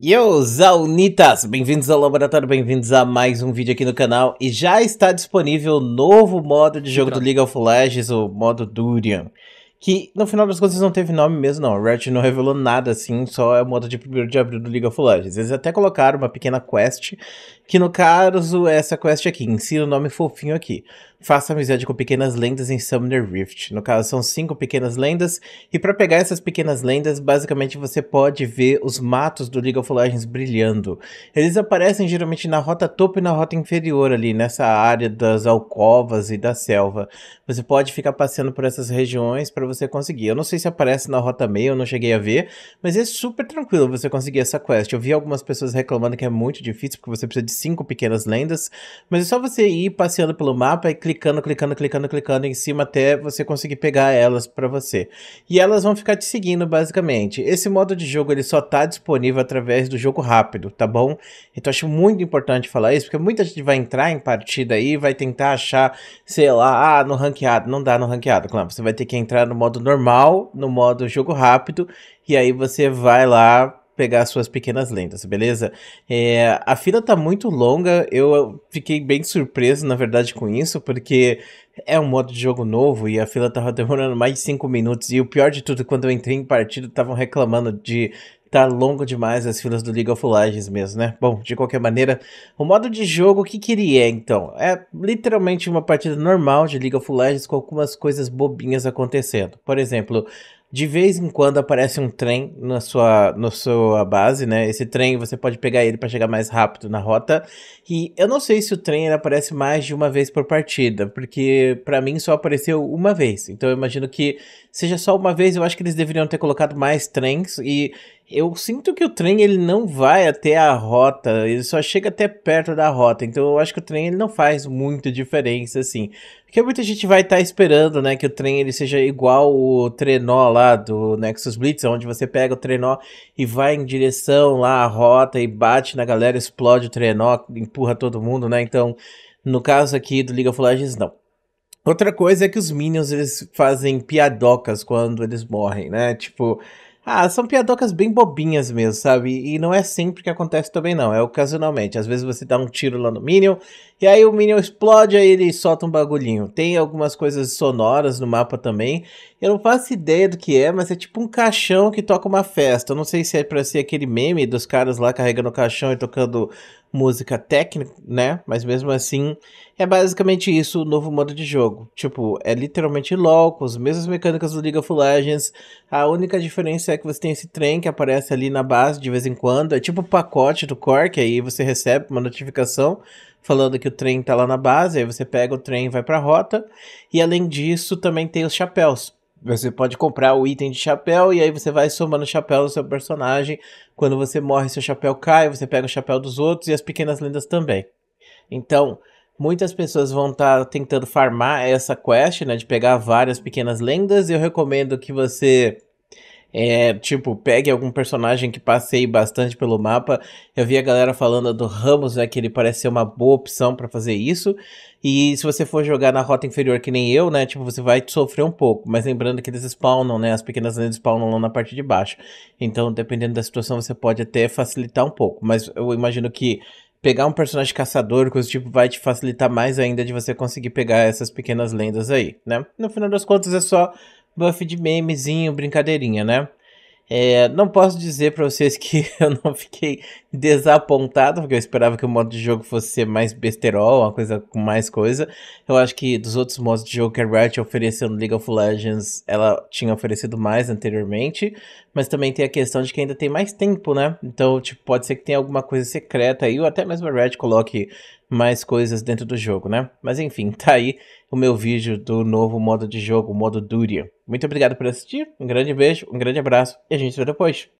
Yo, Zaunitas! Bem-vindos ao Laboratório, bem-vindos a mais um vídeo aqui no canal. E já está disponível o novo modo de jogo do League of Legends, o modo Durian. Que, no final das contas, não teve nome mesmo, não. O Riot não revelou nada, assim, só é o modo de 1 de abril do League of Legends. Eles até colocaram uma pequena quest, que no caso é essa quest aqui. Ensina o nome fofinho aqui. Faça amizade com pequenas lendas em Summoner Rift. No caso, são cinco pequenas lendas. E para pegar essas pequenas lendas, basicamente você pode ver os matos do League of Legends brilhando. Eles aparecem geralmente na rota topo e na rota inferior ali, nessa área das alcovas e da selva. Você pode ficar passeando por essas regiões para você conseguir. Eu não sei se aparece na rota meia, eu não cheguei a ver, mas é super tranquilo você conseguir essa quest. Eu vi algumas pessoas reclamando que é muito difícil porque você precisa de cinco pequenas lendas, mas é só você ir passeando pelo mapa e clicando, clicando, clicando, clicando em cima até você conseguir pegar elas para você. E elas vão ficar te seguindo basicamente. Esse modo de jogo ele só tá disponível através do jogo rápido, tá bom? Então acho muito importante falar isso, porque muita gente vai entrar em partida aí, vai tentar achar, sei lá, ah, no ranqueado, não dá no ranqueado, claro, você vai ter que entrar no modo normal, no modo jogo rápido, e aí você vai lá pegar suas pequenas lendas, beleza? É, a fila tá muito longa, eu fiquei bem surpreso, na verdade, com isso, porque é um modo de jogo novo e a fila tava demorando mais de 5 minutos. E o pior de tudo, quando eu entrei em partida, estavam reclamando de tá longo demais as filas do League of Legends mesmo, né? Bom, de qualquer maneira, o modo de jogo, o que que ele é, então? É literalmente uma partida normal de League of Legends com algumas coisas bobinhas acontecendo. Por exemplo, de vez em quando aparece um trem na sua, na sua base, né? Esse trem você pode pegar ele para chegar mais rápido na rota. E eu não sei se o trem aparece mais de uma vez por partida, porque para mim só apareceu uma vez. Então eu imagino que seja só uma vez. Eu acho que eles deveriam ter colocado mais trens e eu sinto que o trem ele não vai até a rota, ele só chega até perto da rota. Então eu acho que o trem ele não faz muita diferença assim. Porque muita gente vai estar tá esperando, né, que o trem ele seja igual o trenó lá do Nexus Blitz, onde você pega o trenó e vai em direção lá à rota e bate na galera, explode o trenó, empurra todo mundo, né? Então, no caso aqui do Liga of Legends, não. Outra coisa é que os minions eles fazem piadocas quando eles morrem, né? Tipo, ah, são piadocas bem bobinhas mesmo, sabe? E não é sempre que acontece também, não. É ocasionalmente. Às vezes você dá um tiro lá no Minion, e aí o Minion explode, aí ele solta um bagulhinho. Tem algumas coisas sonoras no mapa também. Eu não faço ideia do que é, mas é tipo um caixão que toca uma festa. Eu não sei se é pra ser aquele meme dos caras lá carregando o caixão e tocando música técnica, né? Mas mesmo assim, é basicamente isso o novo modo de jogo. Tipo, é literalmente LOL, com as mesmas mecânicas do League of Legends. A única diferença é que você tem esse trem que aparece ali na base de vez em quando. É tipo o pacote do Cork, que aí você recebe uma notificação falando que o trem tá lá na base, aí você pega o trem e vai pra rota. E além disso, também tem os chapéus. Você pode comprar o item de chapéu e aí você vai somando chapéu do seu personagem. Quando você morre, seu chapéu cai, você pega o chapéu dos outros e as pequenas lendas também. Então, muitas pessoas vão estar tá tentando farmar essa quest, né, de pegar várias pequenas lendas. Eu recomendo que você é, tipo, pegue algum personagem que passei bastante pelo mapa. Eu vi a galera falando do Ramos, né, que ele parece ser uma boa opção para fazer isso. E se você for jogar na rota inferior que nem eu, né, tipo, você vai sofrer um pouco. Mas lembrando que eles spawnam, né, as pequenas lendas spawnam lá na parte de baixo. Então, dependendo da situação, você pode até facilitar um pouco. Mas eu imagino que pegar um personagem caçador, coisa tipo, vai te facilitar mais ainda de você conseguir pegar essas pequenas lendas aí, né? No final das contas, é só buff de memezinho, brincadeirinha, né? É, não posso dizer para vocês que eu não fiquei desapontado, porque eu esperava que o modo de jogo fosse ser mais besterol, uma coisa com mais coisa. Eu acho que dos outros modos de jogo que a Riot ofereceu no League of Legends, ela tinha oferecido mais anteriormente, mas também tem a questão de que ainda tem mais tempo, né? Então, tipo, pode ser que tenha alguma coisa secreta aí, ou até mesmo a Riot coloque mais coisas dentro do jogo, né? Mas enfim, tá aí o meu vídeo do novo modo de jogo, o modo Duria. Muito obrigado por assistir, um grande beijo, um grande abraço e a gente se vê depois.